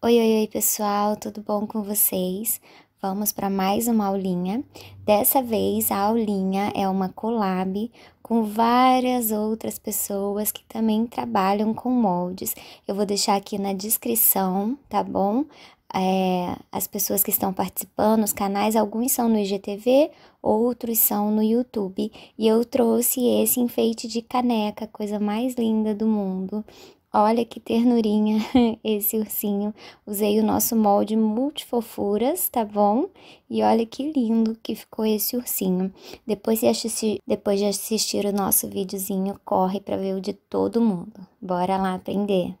Oi, oi, oi, pessoal, tudo bom com vocês? Vamos para mais uma aulinha. Dessa vez, a aulinha é uma collab com várias outras pessoas que também trabalham com moldes. Eu vou deixar aqui na descrição, tá bom? É, as pessoas que estão participando, os canais, alguns são no IGTV, outros são no YouTube. E eu trouxe esse enfeite de caneca, coisa mais linda do mundo. Olha que ternurinha esse ursinho. Usei o nosso molde multifofuras, tá bom? E olha que lindo que ficou esse ursinho. Depois de assistir, depois de assistir o nosso videozinho, corre para ver o de todo mundo. Bora lá aprender.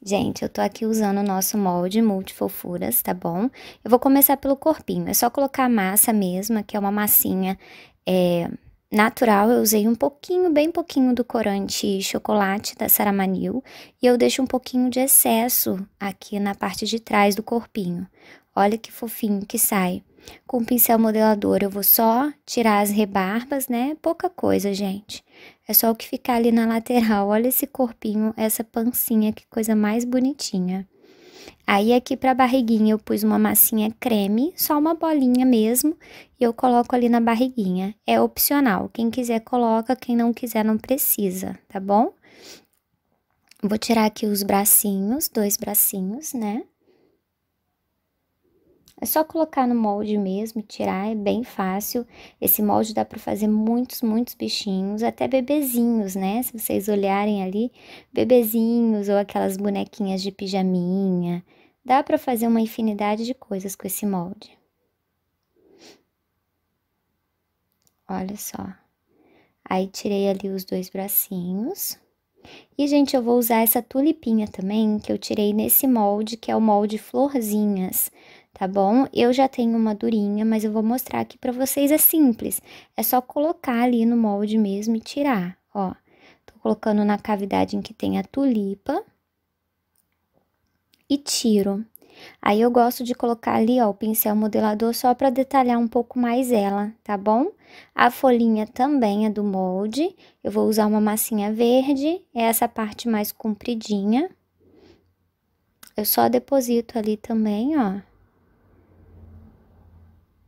Gente, eu tô aqui usando o nosso molde multifofuras, tá bom? Eu vou começar pelo corpinho. É só colocar a massa mesmo, que é uma massinha... É natural, eu usei um pouquinho, bem pouquinho do corante chocolate da Saramanil e eu deixo um pouquinho de excesso aqui na parte de trás do corpinho. Olha que fofinho que sai. Com o pincel modelador eu vou só tirar as rebarbas, né? Pouca coisa, gente. É só o que ficar ali na lateral. Olha esse corpinho, essa pancinha, que coisa mais bonitinha. Aí aqui para barriguinha eu pus uma massinha creme, só uma bolinha mesmo, e eu coloco ali na barriguinha. É opcional, quem quiser coloca, quem não quiser não precisa, tá bom? Vou tirar aqui os bracinhos, dois bracinhos, né? É só colocar no molde mesmo, tirar, é bem fácil. Esse molde dá para fazer muitos, muitos bichinhos, até bebezinhos, né? Se vocês olharem ali, bebezinhos ou aquelas bonequinhas de pijaminha. Dá para fazer uma infinidade de coisas com esse molde. Olha só. Aí tirei ali os dois bracinhos. E, gente, eu vou usar essa tulipinha também, que eu tirei nesse molde, que é o molde florzinhas tá bom? Eu já tenho uma durinha, mas eu vou mostrar aqui pra vocês, é simples. É só colocar ali no molde mesmo e tirar, ó. Tô colocando na cavidade em que tem a tulipa. E tiro. Aí eu gosto de colocar ali, ó, o pincel modelador só pra detalhar um pouco mais ela, tá bom? A folhinha também é do molde. Eu vou usar uma massinha verde, é essa parte mais compridinha. Eu só deposito ali também, ó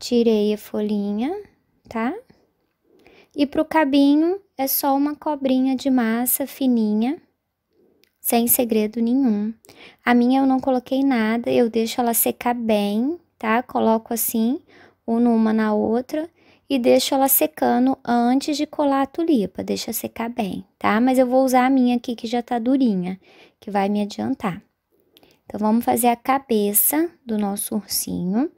tirei a folhinha, tá? E pro cabinho é só uma cobrinha de massa fininha, sem segredo nenhum. A minha eu não coloquei nada, eu deixo ela secar bem, tá? Coloco assim, uma, na outra e deixo ela secando antes de colar a tulipa, deixa secar bem, tá? Mas eu vou usar a minha aqui que já tá durinha, que vai me adiantar. Então, vamos fazer a cabeça do nosso ursinho.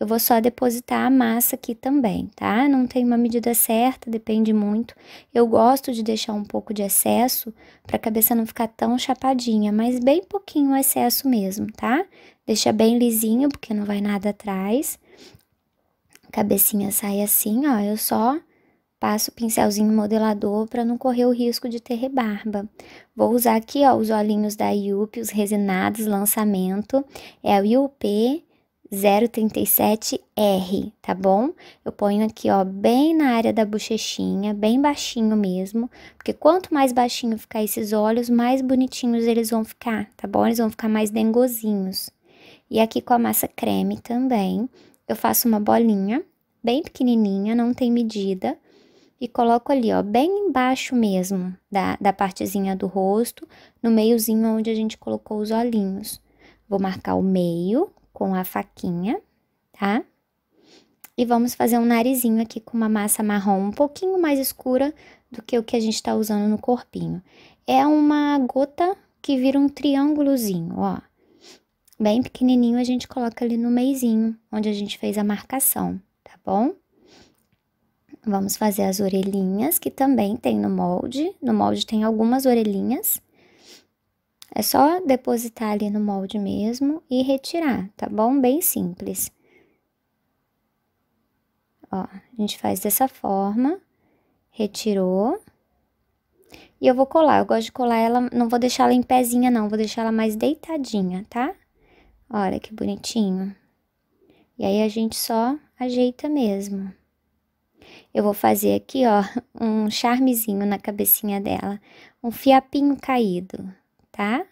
Eu vou só depositar a massa aqui também, tá? Não tem uma medida certa, depende muito. Eu gosto de deixar um pouco de excesso para a cabeça não ficar tão chapadinha, mas bem pouquinho excesso mesmo, tá? Deixa bem lisinho, porque não vai nada atrás. A cabecinha sai assim, ó, eu só Passo o pincelzinho modelador para não correr o risco de ter rebarba. Vou usar aqui ó, os olhinhos da IUP, os resinados, lançamento. É o IUP 037R, tá bom? Eu ponho aqui, ó, bem na área da bochechinha, bem baixinho mesmo, porque quanto mais baixinho ficar esses olhos, mais bonitinhos eles vão ficar, tá bom? Eles vão ficar mais dengozinhos. E aqui com a massa creme também, eu faço uma bolinha bem pequenininha, não tem medida, e coloco ali, ó, bem embaixo mesmo da, da partezinha do rosto, no meiozinho onde a gente colocou os olhinhos. Vou marcar o meio com a faquinha, tá? E vamos fazer um narizinho aqui com uma massa marrom um pouquinho mais escura do que o que a gente tá usando no corpinho. É uma gota que vira um triângulozinho, ó. Bem pequenininho a gente coloca ali no meizinho, onde a gente fez a marcação, tá bom? vamos fazer as orelhinhas, que também tem no molde. No molde tem algumas orelhinhas. É só depositar ali no molde mesmo e retirar, tá bom? Bem simples. Ó, a gente faz dessa forma. Retirou. E eu vou colar, eu gosto de colar ela, não vou deixar ela em pezinha não, vou deixar ela mais deitadinha, tá? Olha que bonitinho. E aí a gente só ajeita mesmo. Eu vou fazer aqui, ó, um charmezinho na cabecinha dela. Um fiapinho caído, tá?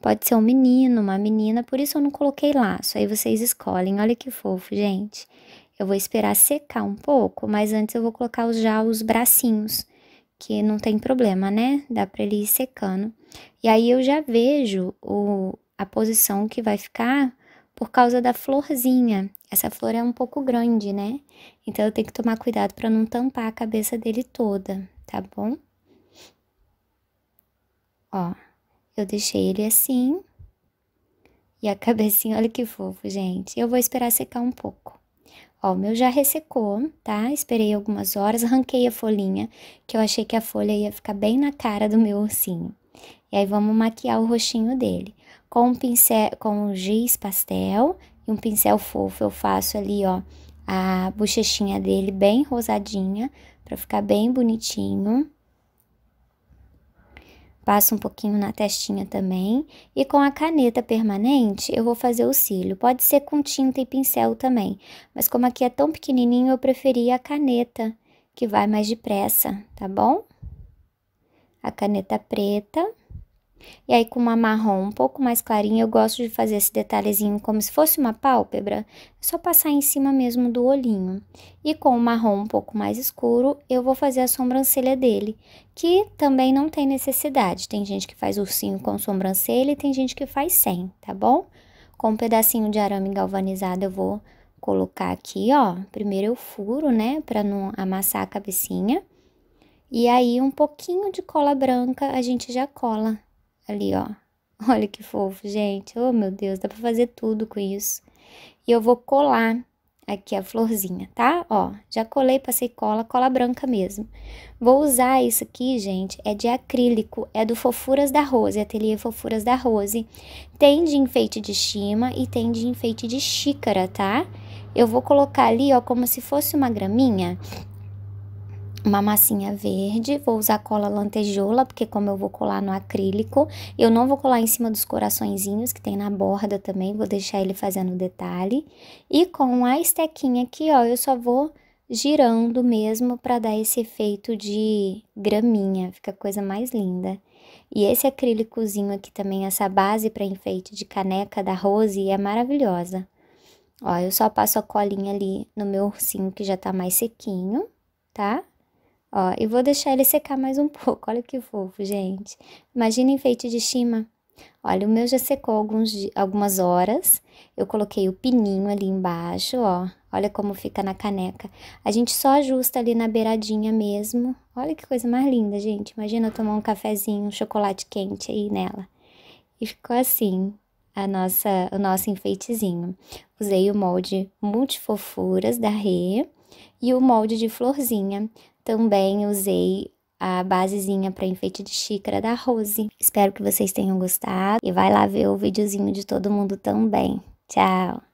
Pode ser um menino, uma menina, por isso eu não coloquei laço. Aí vocês escolhem, olha que fofo, gente. Eu vou esperar secar um pouco, mas antes eu vou colocar já os bracinhos, que não tem problema, né? Dá pra ele ir secando. E aí eu já vejo o, a posição que vai ficar por causa da florzinha. Essa flor é um pouco grande, né? Então eu tenho que tomar cuidado para não tampar a cabeça dele toda, tá bom? Ó, eu deixei ele assim. E a cabecinha, olha que fofo, gente. Eu vou esperar secar um pouco. Ó, o meu já ressecou, tá? Esperei algumas horas, arranquei a folhinha, que eu achei que a folha ia ficar bem na cara do meu ursinho. E aí vamos maquiar o roxinho dele. Com um pincel, com um giz pastel e um pincel fofo, eu faço ali, ó, a bochechinha dele bem rosadinha, para ficar bem bonitinho. Passo um pouquinho na testinha também. E com a caneta permanente, eu vou fazer o cílio. Pode ser com tinta e pincel também. Mas como aqui é tão pequenininho, eu preferi a caneta, que vai mais depressa, tá bom? A caneta preta. E aí, com uma marrom um pouco mais clarinha, eu gosto de fazer esse detalhezinho como se fosse uma pálpebra, só passar em cima mesmo do olhinho. E com o marrom um pouco mais escuro, eu vou fazer a sobrancelha dele, que também não tem necessidade. Tem gente que faz ursinho com sobrancelha e tem gente que faz sem, tá bom? Com um pedacinho de arame galvanizado, eu vou colocar aqui, ó. Primeiro eu furo, né, pra não amassar a cabecinha. E aí, um pouquinho de cola branca a gente já cola ali, ó. Olha que fofo, gente. Oh, meu Deus, dá pra fazer tudo com isso. E eu vou colar aqui a florzinha, tá? Ó, já colei, passei cola, cola branca mesmo. Vou usar isso aqui, gente, é de acrílico, é do Fofuras da Rose, ateliê Fofuras da Rose. Tem de enfeite de chima e tem de enfeite de xícara, tá? Eu vou colocar ali, ó, como se fosse uma graminha, uma massinha verde, vou usar cola lantejoula, porque como eu vou colar no acrílico, eu não vou colar em cima dos coraçõezinhos que tem na borda também, vou deixar ele fazendo o detalhe. E com a estequinha aqui, ó, eu só vou girando mesmo para dar esse efeito de graminha, fica a coisa mais linda. E esse acrílicozinho aqui também, essa base para enfeite de caneca da Rose é maravilhosa. Ó, eu só passo a colinha ali no meu ursinho que já tá mais sequinho, tá? Ó, e vou deixar ele secar mais um pouco. Olha que fofo, gente. Imagina enfeite de chima. Olha, o meu já secou alguns, algumas horas. Eu coloquei o pininho ali embaixo, ó. Olha como fica na caneca. A gente só ajusta ali na beiradinha mesmo. Olha que coisa mais linda, gente. Imagina eu tomar um cafezinho, um chocolate quente aí nela. E ficou assim a nossa, o nosso enfeitezinho. Usei o molde multifofuras da Rê e o molde de florzinha também usei a basezinha para enfeite de xícara da Rose. Espero que vocês tenham gostado e vai lá ver o videozinho de todo mundo também. Tchau!